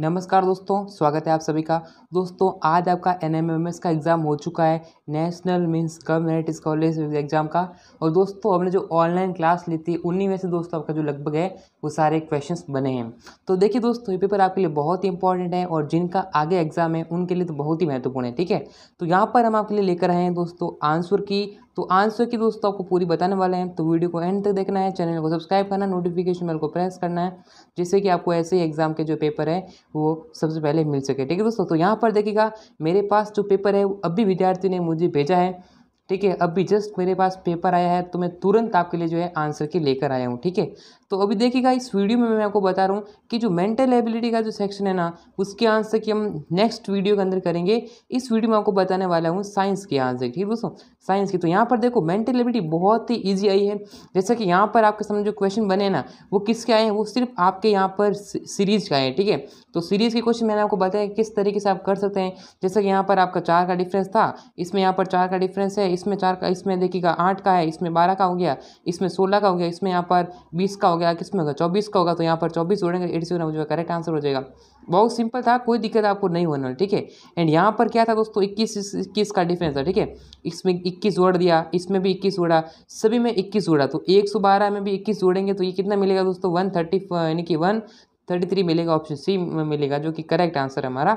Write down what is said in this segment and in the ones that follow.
नमस्कार दोस्तों स्वागत है आप सभी का दोस्तों आज आपका एन का एग्ज़ाम हो चुका है national means community college exam का और दोस्तों हमने जो ऑनलाइन क्लास ली थी उन्हीं में से दोस्तों आपका जो लगभग है वो सारे क्वेश्चंस बने हैं तो देखिए दोस्तों ये पेपर आपके लिए बहुत ही इंपॉर्टेंट है और जिनका आगे एग्ज़ाम है उनके लिए तो बहुत ही महत्वपूर्ण है ठीक है तो यहाँ पर हम आपके लिए लेकर आए हैं दोस्तों आंसर की तो आंसर की दोस्तों आपको पूरी बताने वाले हैं तो वीडियो को एंड तक देखना है चैनल को सब्सक्राइब करना नोटिफिकेशन बेल को प्रेस करना है जिससे कि आपको ऐसे ही एग्जाम के जो पेपर है वो सबसे पहले मिल सके ठीक है दोस्तों तो यहाँ पर देखिएगा मेरे पास जो पेपर है अभी विद्यार्थी ने मुझे भेजा है ठीक है अभी जस्ट मेरे पास पेपर आया है तो मैं तुरंत आपके लिए जो है आंसर के लेकर आया हूँ ठीक है तो अभी देखिएगा इस वीडियो में मैं आपको बता रहा हूँ कि जो मेंटल एबिलिटी का जो सेक्शन है ना उसके आंसर की हम नेक्स्ट वीडियो के अंदर करेंगे इस वीडियो में आपको बताने वाला हूँ साइंस के आंसर ठीक है दोस्तों साइंस की तो यहाँ पर देखो मेंटल एबिलिटी बहुत ही ईजी आई है जैसा कि यहाँ पर आपके सामने जो क्वेश्चन बने ना वो किसके आए हैं वो सिर्फ आपके यहाँ पर सीरीज का हैं ठीक है तो सीरीज के क्वेश्चन मैंने आपको बताया किस तरीके से आप कर सकते हैं जैसा कि यहाँ पर आपका चार का डिफरेंस था इसमें यहाँ पर चार का डिफरेंस है इसमें चार का इसमें देखिएगा आठ का है इसमें बारह का हो गया इसमें सोलह का हो गया इसमें यहाँ पर बीस का हो गया किसमें होगा चौबीस का होगा तो यहाँ पर चौबीस जोड़ेंगे एट सेवन जो करेक्ट आंसर हो जाएगा बहुत सिंपल था कोई दिक्कत आपको नहीं होना ठीक है एंड यहाँ पर क्या था दोस्तों इक्कीस इक्कीस का डिफरेंस था ठीक है इसमें इक्कीस जोड़ दिया इसमें भी इक्कीस जोड़ा सभी में इक्कीस जोड़ा तो एक सौ बारह में भी इक्कीस जोड़ेंगे तो ये कितना मिलेगा दोस्तों वन थर्टी यानी कि वन थर्टी थ्री मिलेगा ऑप्शन सी मिलेगा जो कि करेक्ट आंसर है हमारा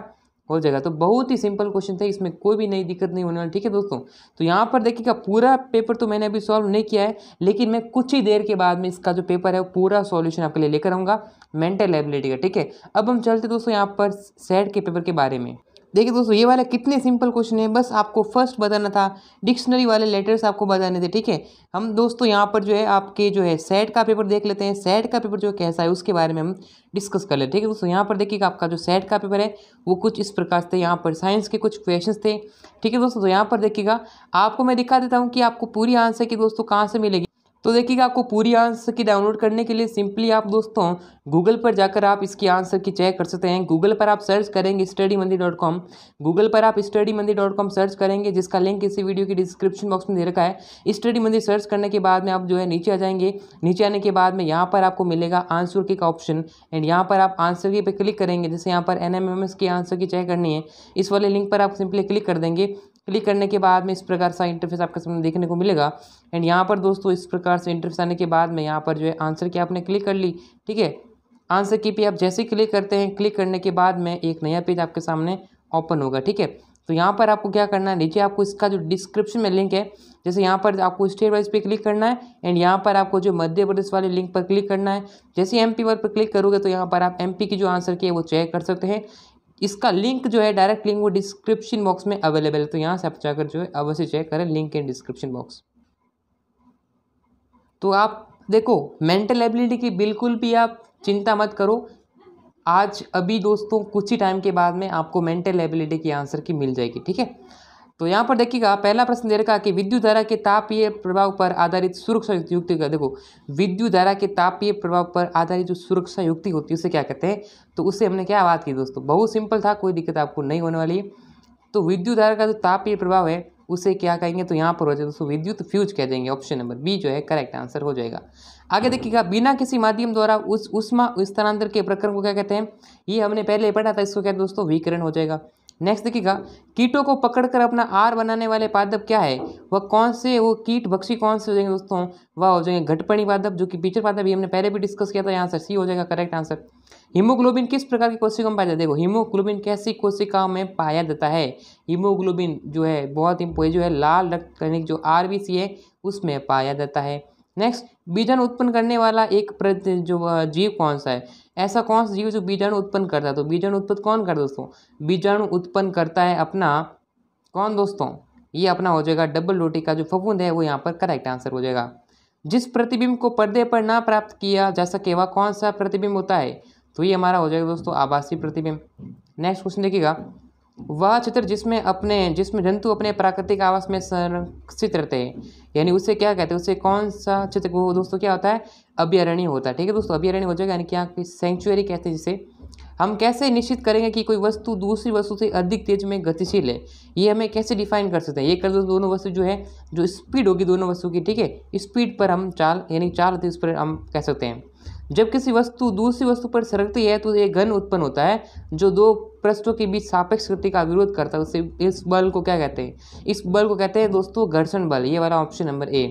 हो जाएगा तो बहुत ही सिंपल क्वेश्चन थे इसमें कोई भी नई दिक्कत नहीं होने वाली ठीक है दोस्तों तो यहाँ पर देखिएगा पूरा पेपर तो मैंने अभी सॉल्व नहीं किया है लेकिन मैं कुछ ही देर के बाद में इसका जो पेपर है वो पूरा सॉल्यूशन आपके लिए लेकर आऊँगा मेंटल एबिलिटी का ठीक है अब हम चलते दोस्तों यहाँ पर सेट के पेपर के बारे में देखिए दोस्तों ये वाला कितने सिंपल क्वेश्चन है बस आपको फर्स्ट बताना था डिक्शनरी वाले लेटर्स आपको बताने थे ठीक है हम दोस्तों यहाँ पर जो है आपके जो है सेट का पेपर देख लेते हैं सेट का पेपर जो कैसा है उसके बारे में हम डिस्कस कर लेते ठीक है दोस्तों यहाँ पर देखिएगा आपका जो सेट का पेपर है वो कुछ इस प्रकार से यहाँ पर साइंस के कुछ क्वेश्चन थे ठीक है दोस्तों तो यहाँ पर देखिएगा आपको मैं दिखा देता हूँ कि आपको पूरी आंसर की दोस्तों कहाँ से मिलेगी तो देखिएगा आपको पूरी आंसर की डाउनलोड करने के लिए सिंपली आप दोस्तों गूगल पर जाकर आप इसकी आंसर की चेक कर सकते हैं गूगल पर आप सर्च करेंगे स्टडी मंदी डॉट कॉम गूगल पर आप स्टडी मंदी डॉट कॉम सर्च करेंगे जिसका लिंक इसी वीडियो की डिस्क्रिप्शन बॉक्स में दे रखा है स्टडी मंदी सर्च करने के बाद में आप जो है नीचे आ जाएंगे नीचे आने के बाद में यहाँ पर आपको मिलेगा आंसर की का ऑप्शन एंड यहाँ पर आप आंसर की पर क्लिक करेंगे जैसे यहाँ पर एन की आंसर की चेक करनी है इस वाले लिंक पर आप सिंपली क्लिक कर देंगे क्लिक करने के बाद में इस प्रकार सा इंटरफेस आपके सामने देखने को मिलेगा एंड यहाँ पर दोस्तों इस प्रकार से इंटरफेस आने के बाद में यहाँ पर जो है आंसर की आपने क्लिक कर ली ठीक है आंसर की पे आप जैसे ही क्लिक करते हैं क्लिक करने के बाद में एक नया पेज आपके सामने ओपन होगा ठीक है तो यहाँ पर आपको क्या करना है नीचे आपको इसका जो डिस्क्रिप्शन में लिंक है जैसे यहाँ पर आपको स्टेट वाइज पे क्लिक करना है एंड यहाँ पर आपको जो मध्य प्रदेश वाले लिंक पर क्लिक करना है जैसे एम पी पर क्लिक करोगे तो यहाँ पर आप एम पी की जो आंसर की है वो चेक कर सकते हैं इसका लिंक जो है डायरेक्ट लिंक वो डिस्क्रिप्शन बॉक्स में अवेलेबल है तो यहाँ से आप जाकर जो है अवश्य चेक करें लिंक इन डिस्क्रिप्शन बॉक्स तो आप देखो मेंटल एबिलिटी की बिल्कुल भी आप चिंता मत करो आज अभी दोस्तों कुछ ही टाइम के बाद में आपको मेंटल एबिलिटी की आंसर की मिल जाएगी ठीक है तो यहाँ पर देखिएगा पहला प्रश्न दे रखा कि विद्युत धारा के तापीय प्रभाव पर आधारित सुरक्षा युक्ति का देखो विद्युत धारा के तापीय प्रभाव पर आधारित जो सुरक्षा युक्ति होती है उसे क्या कहते हैं तो उससे हमने क्या बात की दोस्तों बहुत सिंपल था कोई दिक्कत आपको नहीं होने वाली तो विद्युत धारा का जो तापीय प्रभाव है उसे क्या कहेंगे तो यहाँ पर हो जाए दोस्तों विद्युत फ्यूज कह देंगे ऑप्शन नंबर बी जो है करेक्ट आंसर हो जाएगा आगे देखिएगा बिना किसी माध्यम द्वारा उस उष्मा स्थानांतर के प्रकरण को क्या कहते हैं ये हमने पहले पढ़ा था इसको क्या दोस्तों विकरण हो जाएगा नेक्स्ट देखिएगा कीटों को पकड़कर अपना आर बनाने वाले पादप क्या है वह कौन से वो कीट बक्शी कौन से हो जाएंगे दोस्तों वह हो जाएंगे घटपणी पादप जो कि पीचर पादप भी हमने पहले भी डिस्कस किया था आंसर सी हो जाएगा करेक्ट आंसर हीमोग्लोबिन किस प्रकार की कोशिकाओं में पाया जाता है देखो हीमोग्लोबिन कैसी कोशिकाओं में पाया जाता है हीमोग्लोबिन जो है बहुत ही जो है लाल रक्त कणिक जो आर है उसमें पाया जाता है नेक्स्ट बीजन उत्पन्न करने वाला एक जो जीव कौन सा है ऐसा कौन सा जीव जो बीजाणु उत्पन्न करता है तो बीजाणु उत्पन्न कौन करता है दोस्तों बीजाणु उत्पन्न करता है अपना कौन दोस्तों ये अपना हो जाएगा डबल रोटी का जो फफूंद है वो यहाँ पर करेक्ट आंसर हो जाएगा जिस प्रतिबिंब को पर्दे पर ना प्राप्त किया जा सके वह कौन सा प्रतिबिंब होता है तो ये हमारा हो जाएगा दोस्तों आभासी प्रतिबिंब नेक्स्ट क्वेश्चन देखिएगा वह क्षेत्र जिसमें अपने जिसमें जंतु अपने प्राकृतिक आवास में संरक्षित रहते हैं यानी उसे क्या कहते हैं उसे कौन सा क्षेत्र वो दोस्तों क्या होता है अभ्यारण्य होता है ठीक है दोस्तों अभ्यारण्य हो जाएगा यानी कि यहाँ सेंचुरी कहते हैं जिसे हम कैसे निश्चित करेंगे कि कोई वस्तु दूसरी वस्तु से अधिक तेज में गतिशील है ये हमें कैसे डिफाइन कर सकते हैं ये कर दो दोनों वस्तु जो है जो स्पीड होगी दोनों वस्तु की ठीक है स्पीड पर हम चाल यानी चाल होती है उस पर हम कह सकते हैं जब किसी वस्तु दूसरी वस्तु पर सरकती है तो एक घन उत्पन्न होता है जो दो पृष्ठों के बीच सापेक्ष गति का विरोध करता है उसे इस बल को क्या कहते हैं इस बल को कहते हैं दोस्तों घर्षण बल ये वाला ऑप्शन नंबर ए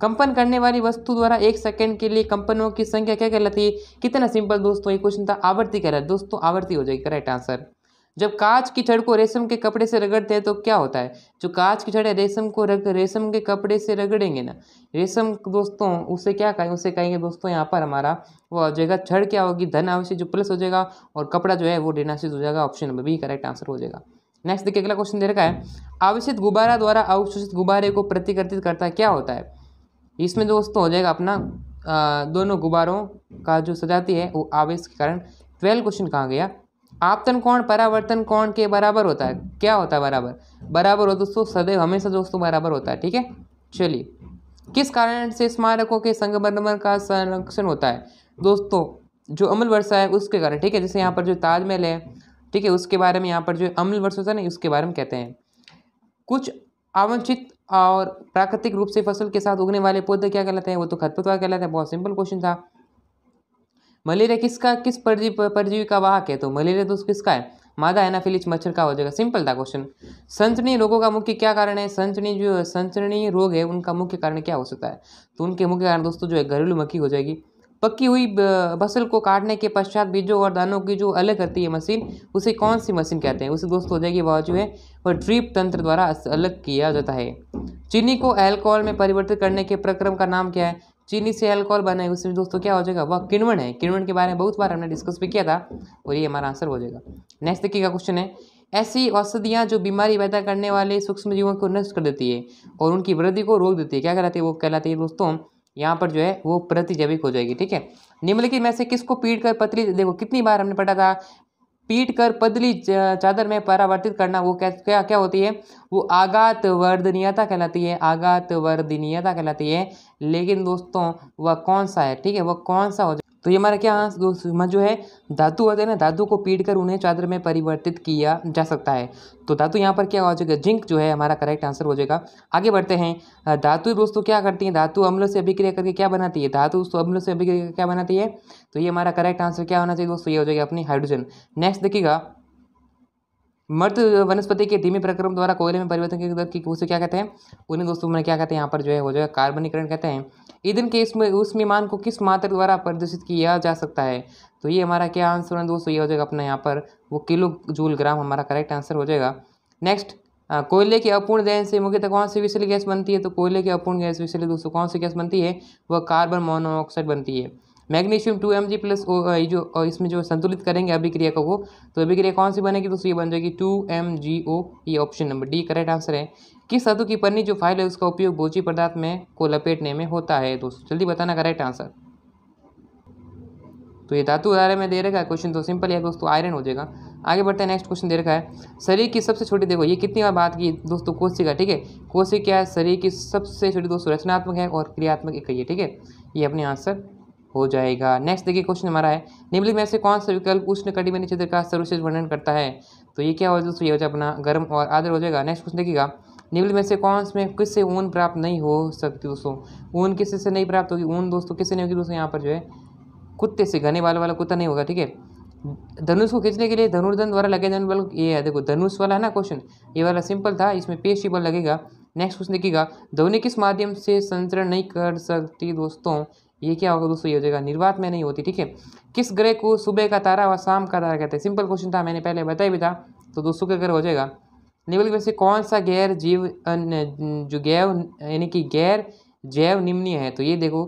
कंपन करने वाली वस्तु द्वारा एक सेकंड के लिए कंपनों की संख्या क्या कहलाती है कितना सिंपल दोस्तों ये क्वेश्चन था आवर्ती कहलाती है दोस्तों आवर्ती हो जाएगी करेक्ट आंसर जब कांच की छड़ को रेशम के कपड़े से रगड़ते हैं तो क्या होता है जो कांच की छड़ है रेशम को रग रेशम के कपड़े से रगड़ेंगे ना रेशम दोस्तों उसे क्या कहें उसे कहेंगे दोस्तों यहाँ पर हमारा वो आ जाएगा छड़ क्या होगी धन आवश्यक जो प्लस हो जाएगा और कपड़ा जो है वो डिनाशित हो जाएगा option number B correct answer हो जाएगा नेक्स्ट देखिए अगला क्वेश्चन दे रखा है आवश्यक गुब्बारा द्वारा अवशोषित गुब्बारे को प्रतिकर्तित करता क्या होता है इसमें दोस्तों हो जाएगा अपना दोनों गुब्बारों का जो सजाती है वो आवेश के कारण ट्वेल्व क्वेश्चन कहाँ गया आपतन कोण परावर्तन कोण के बराबर होता है क्या होता है बराबर बराबर हो दोस्तों सदैव हमेशा दोस्तों बराबर होता है ठीक है चलिए किस कारण से स्मारकों के संगमरमर का संरक्षण होता है दोस्तों जो अमल वर्षा है उसके कारण ठीक है जैसे यहाँ पर जो ताजमहल है ठीक है उसके बारे में यहाँ पर जो अमल वर्ष होता है ना उसके बारे में कहते हैं कुछ आवंछित और प्राकृतिक रूप से फसल के साथ उगने वाले पौधे क्या कहलाते हैं वो तो खतपतवार कहलाते हैं बहुत सिंपल क्वेश्चन था मलेरिया किसका किस परजी परजीवी का वाहक है तो मलेरिया दोष तो किसका है मादा एनाफिलिच मच्छर का हो जाएगा सिंपल था क्वेश्चन संचरणी रोगों का मुख्य क्या कारण है संचरणी जो संचरणी रोग है उनका मुख्य कारण क्या हो सकता है तो उनके मुख्य कारण दोस्तों जो है घरेलू मक्खी हो जाएगी पक्की हुई फसल को काटने के पश्चात बीजों और दानों की जो अलग करती है मशीन उसे कौन सी मशीन कहते हैं उसे दोस्त हो जाएगी वह जो है वह ड्रीप तंत्र द्वारा अलग किया जाता है चीनी को अल्कोहल में परिवर्तित करने के प्रक्रम का नाम क्या है चीनी से अल्कोहल बनाए उसमें दोस्तों क्या हो जाएगा वह किण्वन है किण्वन के बारे में बहुत बार हमने डिस्कस भी किया था और ये हमारा आंसर हो जाएगा नेक्स्ट देखिए का क्वेश्चन है ऐसी औषधियाँ जो बीमारी पैदा करने वाले सूक्ष्म जीवों को नष्ट कर देती है और उनकी वृद्धि को रोक देती है क्या कहलाती है वो कहलाती है दोस्तों यहाँ पर जो है वो प्रतिजैविक हो जाएगी ठीक है निम्नलिखित में से किसको पीट कर पतली देखो कितनी बार हमने पढ़ा था पीट कर पदली चादर में परावर्तित करना वो क्या क्या क्या होती है वो आघात वर्धनीयता कहलाती है आघात वर्धनीयता कहलाती है लेकिन दोस्तों वह कौन सा है ठीक है वह कौन सा हो तो ये हमारा क्या हाँ जो है धातु होते हैं ना धातु को पीट कर उन्हें चादर में परिवर्तित किया जा सकता है तो धातु यहाँ पर क्या हो जाएगा जिंक जो है हमारा करेक्ट आंसर हो जाएगा आगे बढ़ते हैं धातु दोस्तों क्या करती है धातु अम्ल से अभिक्रिया करके क्या बनाती है धातु दोस्तों अम्ल से अभिक्रिया क्या बनाती है तो ये हमारा करेक्ट आंसर क्या होना चाहिए दोस्तों ये हो जाएगा अपनी हाइड्रोजन नेक्स्ट देखिएगा मर्द वनस्पति के धीमे प्रक्रम द्वारा कोयले में परिवर्तन की उसे क्या कहते हैं उन्हें दोस्तों मैंने क्या कहते हैं यहाँ पर जो है हो जाएगा कार्बनीकरण कहते हैं ईंधन के इसमें उस विमान को किस मात्र द्वारा प्रदूषित किया जा सकता है तो ये हमारा क्या आंसर है दोस्तों ये हो जाएगा अपना यहाँ पर वो किलो जूल ग्राम हमारा करेक्ट आंसर हो जाएगा नेक्स्ट कोयले के अपूर्ण दहन से मुख्यतः कौन सी विषैली गैस बनती है तो कोयले के अपूर्ण गैस विषैली दोस्तों कौन सी गैस बनती है वह कार्बन मोनोऑक्साइड बनती है magnesium two M G plus जो इसमें जो संतुलित करेंगे अभिक्रिया को वो तो अभिक्रिया कौन सी बनेगी दोस्तों ये बन जाएगी टू एम जी ओ ये option number D correct answer है किस धातु की पन्नी जो फाइल है उसका उपयोग बोची पदार्थ में को लपेटने में होता है दोस्तों जल्दी बताना करेक्ट आंसर तो ये धातु उदाहरण में दे रखा है क्वेश्चन तो सिंपल है दोस्तों आयरन हो जाएगा आगे बढ़ते हैं नेक्स्ट क्वेश्चन दे रखा है शरीर की सबसे छोटी देखो ये कितनी बार बात की दोस्तों कोशिका ठीक है कोशिका क्या है शरीर की सबसे छोटी दोस्तों रचनात्मक है और क्रियात्मक इकाई है ठीक है ये अपने आंसर हो जाएगा नेक्स्ट देखिए क्वेश्चन हमारा है निम्नलिखित में से कौन सा विकल्प उष्ण कटिबंधीय क्षेत्र का सर्वश्रेष्ठ वर्णन करता है तो ये क्या हो दोस्तों ये हो जाए अपना गर्म और आदर हो जाएगा नेक्स्ट क्वेश्चन देखिएगा निम्न में से कौन में किससे ऊन प्राप्त नहीं हो सकती दोस्तों ऊन किसी से नहीं प्राप्त होगी ऊन दोस्तों किससे नहीं होगी दोस्तों यहाँ पर जो है कुत्ते से घने वाले वाला कुत्ता नहीं होगा ठीक है धनुष को खींचने के लिए धनुर्धन द्वारा लगे जाने वाला ये है देखो धनुष वाला है ना क्वेश्चन ये वाला सिंपल था इसमें पेशी बल लगेगा नेक्स्ट क्वेश्चन देखिएगा ध्वनि किस माध्यम से संचरण नहीं कर सकती दोस्तों ये क्या होगा दोस्तों ये हो जाएगा निर्वात में नहीं होती ठीक है किस ग्रह को सुबह का तारा व शाम का तारा कहते हैं सिंपल क्वेश्चन था मैंने पहले बताया भी था तो दोस्तों के अगर हो जाएगा निम्नलिखित में से कौन सा गैर जीव जो गैव यानी कि गैर जैव निम्नीय है तो ये देखो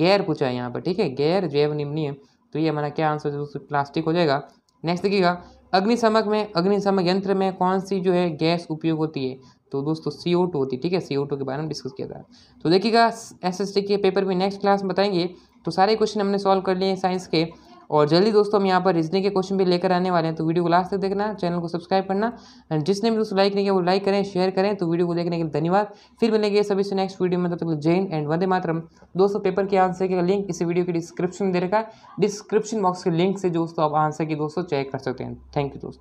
गैर पूछा है यहाँ पर ठीक है गैर जैव निम्नीय तो ये हमारा क्या आंसर दोस्तों प्लास्टिक हो जाएगा नेक्स्ट देखिएगा अग्निशमक में अग्निशमक यंत्र में कौन सी जो है गैस उपयोग होती है तो दोस्तों सी ओ टू होती है ठीक है सी ओ टू के बारे में डिस्कस किया था तो देखिएगा एस एस टी के पेपर में नेक्स्ट क्लास में बताएंगे तो सारे क्वेश्चन हमने सॉल्व कर लिए साइंस के और जल्दी दोस्तों हम यहाँ पर रीजनिंग के क्वेश्चन भी लेकर आने वाले हैं तो वीडियो को लास्ट तक देखना चैनल को सब्सक्राइब करना एंड जिसने भी दोस्तों लाइक नहीं किया वो लाइक करें शेयर करें तो वीडियो को देखने के लिए धन्यवाद फिर मिलेंगे सभी से नेक्स्ट वीडियो में तब तक जैन एंड वंदे मातरम दोस्तों पेपर के आंसर के लिंक इस वीडियो के डिस्क्रिप्शन में दे रखा है डिस्क्रिप्शन बॉक्स के लिंक से दोस्तों आप आंसर की दोस्तों चेक कर सकते हैं थैंक यू दोस्तों